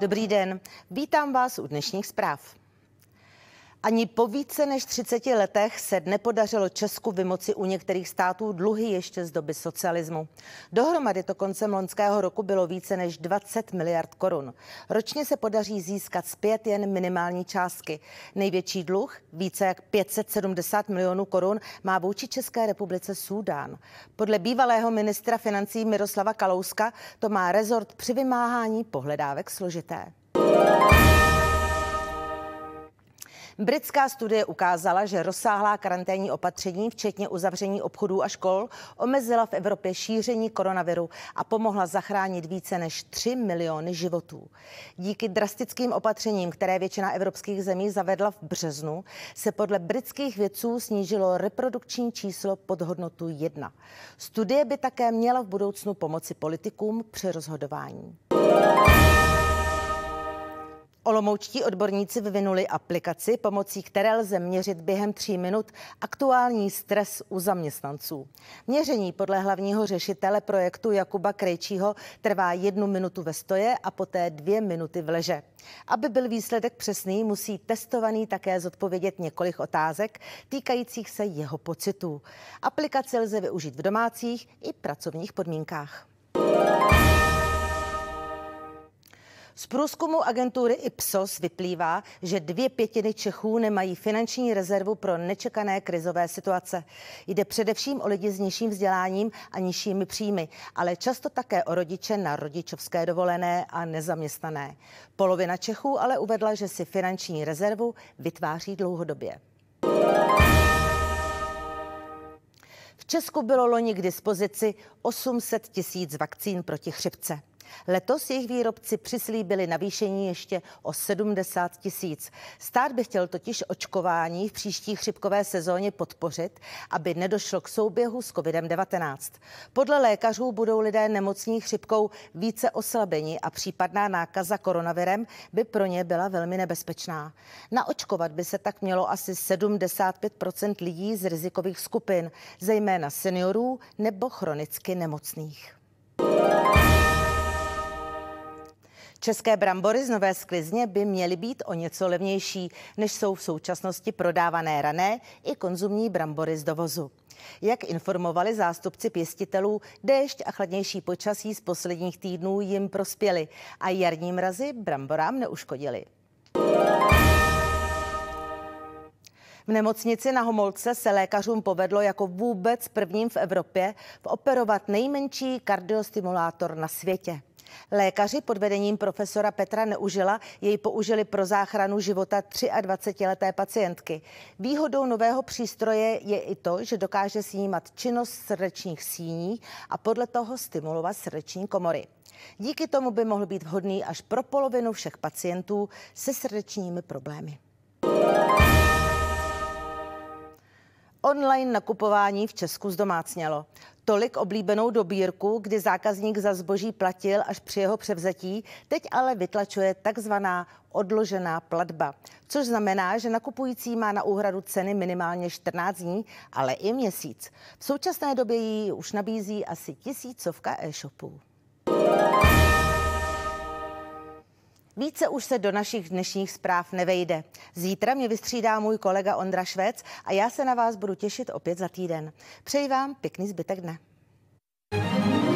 Dobrý den, vítám vás u dnešních zpráv. Ani po více než 30 letech se nepodařilo Česku vymoci u některých států dluhy ještě z doby socialismu. Dohromady to koncem loňského roku bylo více než 20 miliard korun. Ročně se podaří získat zpět jen minimální částky. Největší dluh, více jak 570 milionů korun, má vůči České republice Súdán. Podle bývalého ministra financí Miroslava Kalouska to má rezort při vymáhání pohledávek složité. Britská studie ukázala, že rozsáhlá karanténní opatření, včetně uzavření obchodů a škol, omezila v Evropě šíření koronaviru a pomohla zachránit více než 3 miliony životů. Díky drastickým opatřením, které většina evropských zemí zavedla v březnu, se podle britských vědců snížilo reprodukční číslo pod hodnotu 1. Studie by také měla v budoucnu pomoci politikům při rozhodování. Olomoučtí odborníci vyvinuli aplikaci, pomocí které lze měřit během tří minut aktuální stres u zaměstnanců. Měření podle hlavního řešitele projektu Jakuba Krejčího trvá jednu minutu ve stoje a poté dvě minuty v leže. Aby byl výsledek přesný, musí testovaný také zodpovědět několik otázek týkajících se jeho pocitů. Aplikaci lze využít v domácích i pracovních podmínkách. Z průzkumu agentury Ipsos vyplývá, že dvě pětiny Čechů nemají finanční rezervu pro nečekané krizové situace. Jde především o lidi s nižším vzděláním a nižšími příjmy, ale často také o rodiče na rodičovské dovolené a nezaměstnané. Polovina Čechů ale uvedla, že si finanční rezervu vytváří dlouhodobě. V Česku bylo loni k dispozici 800 tisíc vakcín proti chřipce. Letos jejich výrobci přislíbili navýšení ještě o 70 tisíc. Stát by chtěl totiž očkování v příští chřipkové sezóně podpořit, aby nedošlo k souběhu s COVID-19. Podle lékařů budou lidé nemocní chřipkou více oslabení a případná nákaza koronavirem by pro ně byla velmi nebezpečná. Naočkovat by se tak mělo asi 75 lidí z rizikových skupin, zejména seniorů nebo chronicky nemocných. České brambory z Nové sklizně by měly být o něco levnější, než jsou v současnosti prodávané rané i konzumní brambory z dovozu. Jak informovali zástupci pěstitelů, déšť a chladnější počasí z posledních týdnů jim prospěly a jarní mrazy bramborám neuškodily. V nemocnici na Homolce se lékařům povedlo jako vůbec prvním v Evropě operovat nejmenší kardiostimulátor na světě. Lékaři pod vedením profesora Petra Neužila jej použili pro záchranu života 23-leté pacientky. Výhodou nového přístroje je i to, že dokáže snímat činnost srdečních síní a podle toho stimulovat srdeční komory. Díky tomu by mohl být vhodný až pro polovinu všech pacientů se srdečními problémy. Online nakupování v Česku zdomácnělo. Tolik oblíbenou dobírku, kdy zákazník za zboží platil až při jeho převzetí, teď ale vytlačuje takzvaná odložená platba, což znamená, že nakupující má na úhradu ceny minimálně 14 dní, ale i měsíc. V současné době ji už nabízí asi tisícovka e-shopů. Více už se do našich dnešních zpráv nevejde. Zítra mě vystřídá můj kolega Ondra Švec a já se na vás budu těšit opět za týden. Přeji vám pěkný zbytek dne.